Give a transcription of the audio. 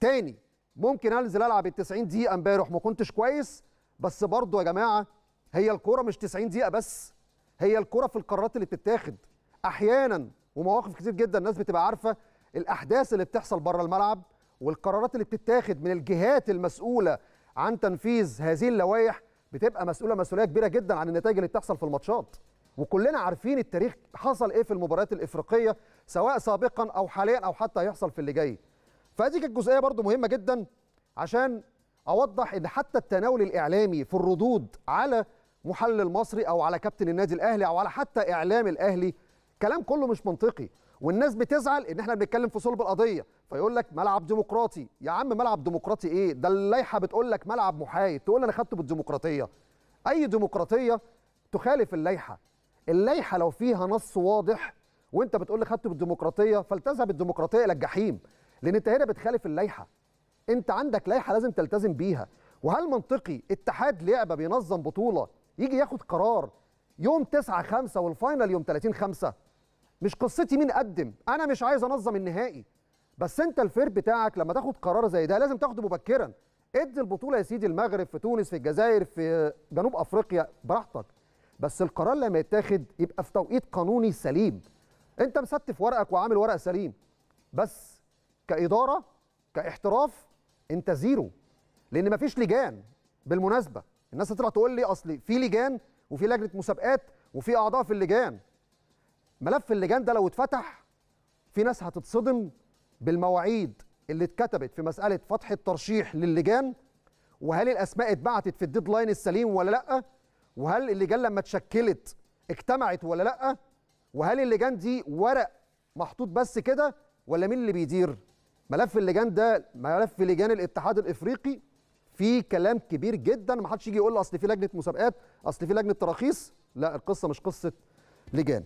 تاني ممكن انزل العب ال 90 دقيقه امبارح ما كنتش كويس بس برضه يا جماعه هي الكوره مش 90 دقيقه بس هي الكوره في القرارات اللي بتتاخد احيانا ومواقف كتير جدا الناس بتبقى عارفه الاحداث اللي بتحصل بره الملعب والقرارات اللي بتتاخد من الجهات المسؤوله عن تنفيذ هذه اللوائح بتبقى مسؤوله مسؤوليه كبيره جدا عن النتائج اللي بتحصل في الماتشات وكلنا عارفين التاريخ حصل ايه في المباريات الافريقيه سواء سابقا او حاليا او حتى هيحصل في اللي جاي فهذه كانت جزئيه برضو مهمه جدا عشان اوضح ان حتى التناول الاعلامي في الردود على محلل مصري او على كابتن النادي الاهلي او على حتى اعلام الاهلي كلام كله مش منطقي والناس بتزعل ان احنا بنتكلم في صلب القضيه فيقول لك ملعب ديمقراطي يا عم ملعب ديمقراطي ايه ده اللائحه بتقول لك ملعب محايد تقول انا خدته بالديمقراطيه اي ديمقراطيه تخالف اللائحه اللائحه لو فيها نص واضح وانت بتقول لي خدته بالديمقراطيه فالتزم بالديمقراطيه الى الجحيم لان انت هنا بتخالف اللائحه انت عندك لائحه لازم تلتزم بيها وهل منطقي اتحاد لعبه بينظم بطوله يجي ياخد قرار يوم 9 5 والفاينل يوم 30 5 مش قصتي مين قدم انا مش عايز انظم النهائي بس انت الفير بتاعك لما تاخد قرار زي ده لازم تاخده مبكرا ادي البطوله يا سيدي المغرب في تونس في الجزائر في جنوب افريقيا براحتك بس القرار لما يتاخد يبقى في توقيت قانوني سليم انت مستف ورقك وعامل ورق سليم بس كاداره كاحتراف انت زيرو لان مفيش لجان بالمناسبه الناس هتطلع تقول لي اصل في لجان وفي لجنه مسابقات وفي اعضاء في اللجان ملف اللجان ده لو اتفتح في ناس هتتصدم بالمواعيد اللي اتكتبت في مساله فتح الترشيح للجان وهل الاسماء اتبعتت في الديدلاين السليم ولا لا وهل اللجان لما اتشكلت اجتمعت ولا لا وهل اللجان دي ورق محطوط بس كده ولا مين اللي بيدير ملف اللجان ده ملف لجان الاتحاد الافريقي في كلام كبير جدا ما حدش يجي يقول اصل في لجنه مسابقات اصل في لجنه تراخيص لا القصه مش قصه لجان